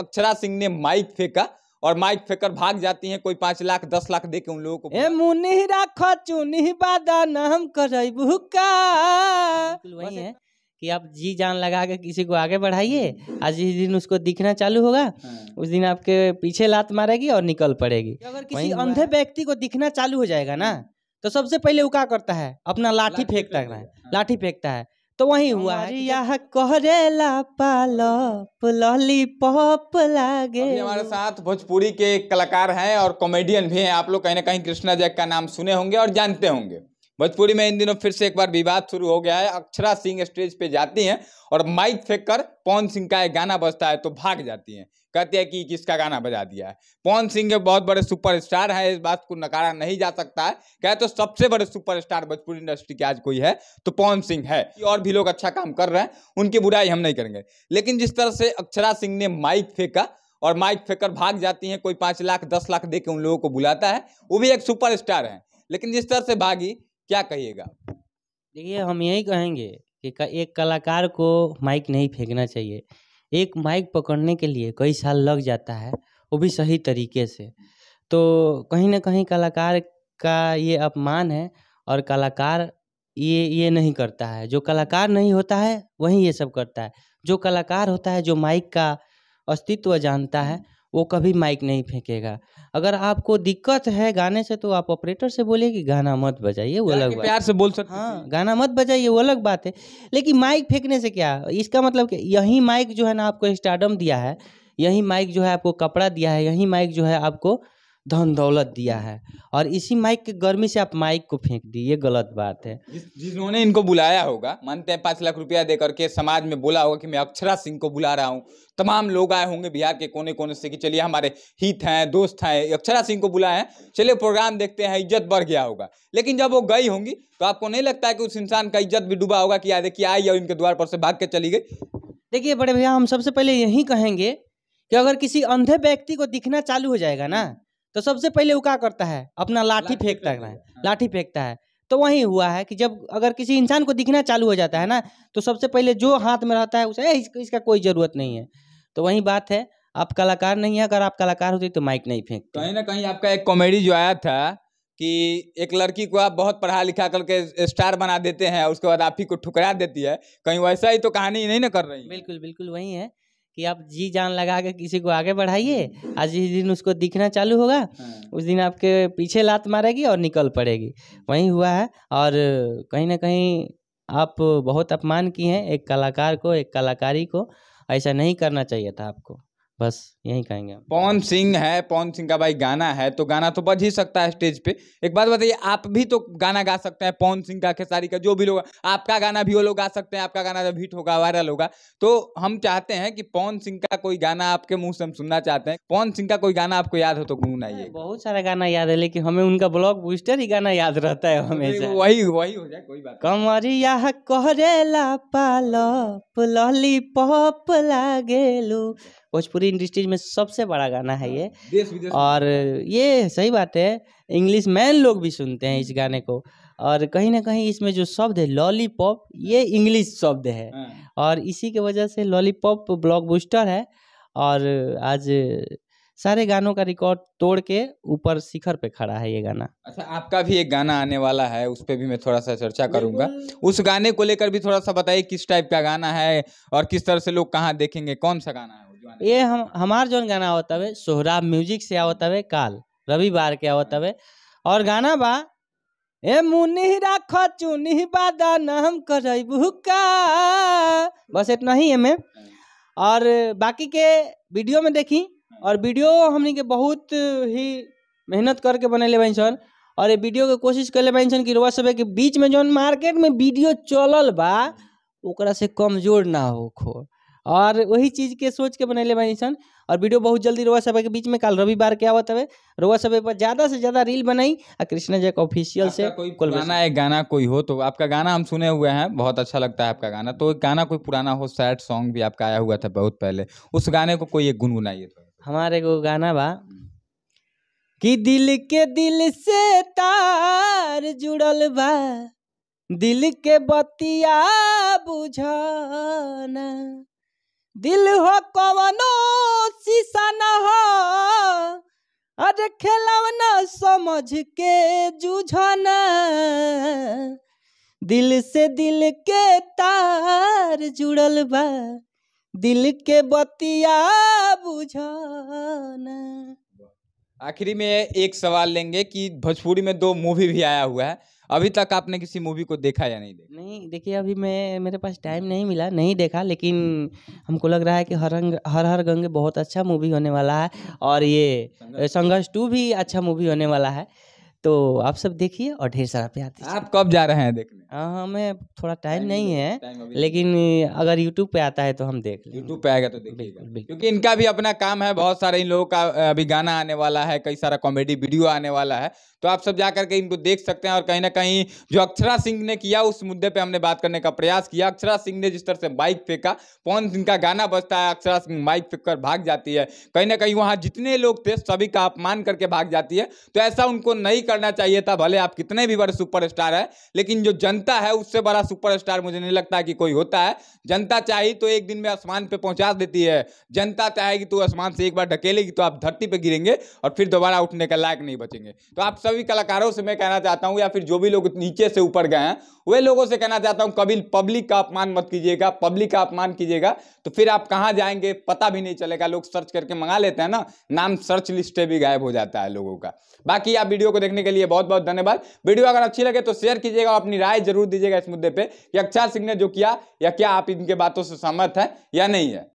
अक्षरा सिंह ने माइक फेंका और माइक फेंकर भाग जाती हैं कोई पांच लाख दस लाख दे के उन लोगों को ए मुनी राखो चुनी बादन हम करबू कि आप जी जान लगा के किसी को आगे बढ़ाइए हम्म। आज जिस दिन उसको दिखना चालू होगा हाँ। उस दिन आपके पीछे लात मारेगी और निकल पड़ेगी अगर किसी अंधे व्यक्ति को दिखना चालू हो जाएगा ना हम्म। तो सबसे पहले वो क्या करता है अपना लाठी फेंकता है लाठी फेंकता है तो वही हुआ है यह कोहरेला पालप पॉप लागे हमारे साथ भोजपुरी के कलाकार हैं और कॉमेडियन भी हैं आप लोग कहीं ना कहीं कृष्णा जैक का नाम सुने होंगे और जानते होंगे भोजपुरी में इन दिनों फिर से एक बार विवाद शुरू हो गया है अक्षरा सिंह स्टेज पे जाती हैं और माइक फेंक कर पवन सिंह का एक गाना बजता है तो भाग जाती हैं कहती है कि किसका गाना बजा दिया है पवन सिंह बहुत बड़े सुपरस्टार है इस बात को नकारा नहीं जा सकता है कहे तो सबसे बड़े सुपरस्टार भोजपुरी इंडस्ट्री के आज कोई है तो पवन सिंह है और भी लोग अच्छा काम कर रहे हैं उनकी बुराई हम नहीं करेंगे लेकिन जिस तरह से अक्षरा सिंह ने माइक फेंका और माइक फेंककर भाग जाती हैं कोई पाँच लाख दस लाख दे के उन लोगों को बुलाता है वो भी एक सुपर हैं लेकिन जिस तरह से भागी क्या कहिएगा देखिए हम यही कहेंगे कि एक कलाकार को माइक नहीं फेंकना चाहिए एक माइक पकड़ने के लिए कई साल लग जाता है वो भी सही तरीके से तो कहीं ना कहीं कलाकार का ये अपमान है और कलाकार ये ये नहीं करता है जो कलाकार नहीं होता है वही ये सब करता है जो कलाकार होता है जो माइक का अस्तित्व जानता है वो कभी माइक नहीं फेंकेगा अगर आपको दिक्कत है गाने से तो आप ऑपरेटर से बोलिए कि गाना मत बजाइए वो अलग बात प्यार से बोल सकते हाँ गाना मत बजाइए वो अलग बात है लेकिन माइक फेंकने से क्या इसका मतलब कि यही माइक जो है ना आपको स्टार्डम दिया है यही माइक जो है आपको कपड़ा दिया है यही माइक जो है आपको धन दौलत दिया है और इसी माइक के गर्मी से आप माइक को फेंक दी ये गलत बात है जिन्होंने इनको बुलाया होगा मानते हैं पाँच लाख रुपया दे करके समाज में बोला होगा कि मैं अक्षरा सिंह को बुला रहा हूँ तमाम लोग आए होंगे बिहार के कोने कोने से कि चलिए हमारे हित हैं दोस्त हैं अक्षरा सिंह को बुलाए हैं चलिए प्रोग्राम देखते हैं इज्जत बढ़ गया होगा लेकिन जब वो गई होंगी तो आपको नहीं लगता है कि उस इंसान का इज्जत भी डूबा होगा कि यार देखिए आई और इनके द्वार पर से भाग के चली गई देखिए बड़े भैया हम सबसे पहले यही कहेंगे कि अगर किसी अंधे व्यक्ति को दिखना चालू हो जाएगा ना तो सबसे पहले वो क्या करता है अपना लाठी फेंकता है हाँ। लाठी फेंकता है तो वही हुआ है कि जब अगर किसी इंसान को दिखना चालू हो जाता है ना तो सबसे पहले जो हाथ में रहता है उसे इस, इसका कोई ज़रूरत नहीं है तो वही बात है आप कलाकार नहीं है अगर आप कलाकार होते तो माइक नहीं फेंक कहीं ना कहीं आपका एक कॉमेडी जो आया था कि एक लड़की को आप बहुत पढ़ा लिखा करके स्टार बना देते हैं उसके बाद आप ही को ठुकरा देती है कहीं वैसा ही तो कहानी नहीं ना कर रही बिल्कुल बिल्कुल वही है कि आप जी जान लगा के किसी को आगे बढ़ाइए आज जिस दिन उसको दिखना चालू होगा हाँ। उस दिन आपके पीछे लात मारेगी और निकल पड़ेगी वही हुआ है और कहीं ना कहीं आप बहुत अपमान किए हैं एक कलाकार को एक कलाकारी को ऐसा नहीं करना चाहिए था आपको बस यही कहेंगे पवन सिंह है पवन सिंह का भाई गाना है तो गाना तो बज ही सकता है स्टेज पे एक बात बताइए आप भी तो गाना गा सकते हैं पवन सिंह का खेसारी का जो भी लोग आपका गाना भी वो लोग गा सकते हैं आपका गाना जब हिट होगा वायरल होगा तो हम चाहते हैं कि पवन सिंह का कोई गाना आपके मुंह से हम सुनना चाहते हैं पवन सिंह का कोई गाना आपको याद हो तो आइए बहुत सारा गाना याद है लेकिन हमें उनका ब्लॉक बूस्टर ही गाना याद रहता है हमेशा वही वही हो जाए कोई बात कमरिया करेला पालो भोजपुरी इंडस्ट्रीज में सबसे बड़ा गाना है ये हाँ, देश और ये सही बात है इंग्लिश मैन लोग भी सुनते हैं इस हम्म। गाने को और कहीं ना कहीं इसमें जो शब्द है लॉलीपॉप ये हाँ। इंग्लिश शब्द है हाँ। और इसी के वजह से लॉलीपॉप ब्लॉकबस्टर है और आज सारे गानों का रिकॉर्ड तोड़ के ऊपर शिखर पे खड़ा है ये गाना अच्छा आपका भी एक गाना आने वाला है उस पर भी मैं थोड़ा सा चर्चा करूंगा उस गाने को लेकर भी थोड़ा सा बताइए किस टाइप का गाना है और किस तरह से लोग कहाँ देखेंगे कौन सा गाना है ये हम हाँ। हमार जोन गाना आवत हवे सोहराब म्यूजिक से आवत हवे काल रविवार के आवत हवे और गाना बा ए मुनी राख चुनी बादन हम करबू बस इतना ही है हाँ। मैं और बाकी के वीडियो में देखी हाँ। और वीडियो हमने के बहुत ही मेहनत करके बनेले बहन सर और ये वीडियो के कोशिश कर ले बहन सन कि रोज सब के बीच में जो मार्केट में वीडियो चलल बा ओकरा से कमजोर ना हो खो और वही चीज के सोच के बनैले बा सन और वीडियो बहुत जल्दी रोवा सब के बीच में कल रविवार के आवत हवे रउआ सब पर ज्यादा से ज्यादा रील बनाई और कृष्णा जैक ऑफिशियल से कोई गाना एक गाना कोई हो तो आपका गाना हम सुने हुए हैं बहुत अच्छा लगता है आपका गाना तो गाना कोई पुराना हो सैड सॉन्ग भी आपका आया हुआ था बहुत पहले उस गाने को कोई एक गुनगुनाइए हमारे को गाना बा कि दिल के दिल से तार जुड़ल बा दिल के बतिया बुझाना दिल हो कवनो शीशा न हो अरे खेलवना समझ के जूझना दिल से दिल के तार जुड़ल बा दिल के बतिया बुझा आखिरी में एक सवाल लेंगे कि भोजपुरी में दो मूवी भी आया हुआ है अभी तक आपने किसी मूवी को देखा या नहीं देखा नहीं देखिए अभी मैं मेरे पास टाइम नहीं मिला नहीं देखा लेकिन हमको लग रहा है कि हर हर हर गंगे बहुत अच्छा मूवी होने वाला है और ये संघर्ष टू भी अच्छा मूवी होने वाला है तो आप सब देखिए और ढेर सारा प्यार दीजिए आप कब जा रहे हैं देखने हमें थोड़ा टाइम नहीं है लेकिन अगर यूट्यूब पे आता है तो हम देख यूट्यूब पे आएगा तो देखिएगा क्योंकि इनका भी अपना काम है बहुत सारे इन लोगों का अभी गाना आने वाला है कई सारा कॉमेडी वीडियो आने वाला है तो आप सब जाकर के इनको देख सकते हैं और कहीं ना कहीं जो अक्षरा सिंह ने किया उस मुद्दे पे हमने बात करने का प्रयास किया अक्षरा सिंह ने जिस तरह से बाइक फेंका कौन सिंह का गाना बजता है अक्षरा सिंह बाइक फेंक कर भाग जाती है कहीं ना कहीं वहाँ जितने लोग थे सभी का अपमान करके भाग जाती है तो ऐसा उनको नहीं करना चाहिए था भले आप कितने भी बड़े सुपरस्टार हैं लेकिन जो जनता है उससे बड़ा सुपरस्टार मुझे नहीं लगता कि कोई होता है जनता चाहे तो एक दिन में आसमान पे पहुंचा देती है जनता चाहेगी तो आसमान से एक बार ढकेलेगी तो आप धरती पर गिरेंगे और फिर दोबारा उठने का लायक नहीं बचेंगे तो आप सभी कलाकारों से मैं कहना चाहता हूँ या फिर जो भी लोग नीचे से ऊपर गए हैं वे लोगों से कहना चाहता हूँ कभी पब्लिक का अपमान मत कीजिएगा पब्लिक का अपमान कीजिएगा तो फिर आप कहाँ जाएंगे पता भी नहीं चलेगा लोग सर्च करके मंगा लेते हैं ना नाम सर्च लिस्ट भी गायब हो जाता है लोगों का बाकी आप वीडियो को देखने देखने के लिए बहुत बहुत धन्यवाद वीडियो अगर अच्छी लगे तो शेयर कीजिएगा अपनी राय जरूर दीजिएगा इस मुद्दे पर कि अक्षर सिंह ने जो किया या क्या आप इनके बातों से सहमत हैं या नहीं है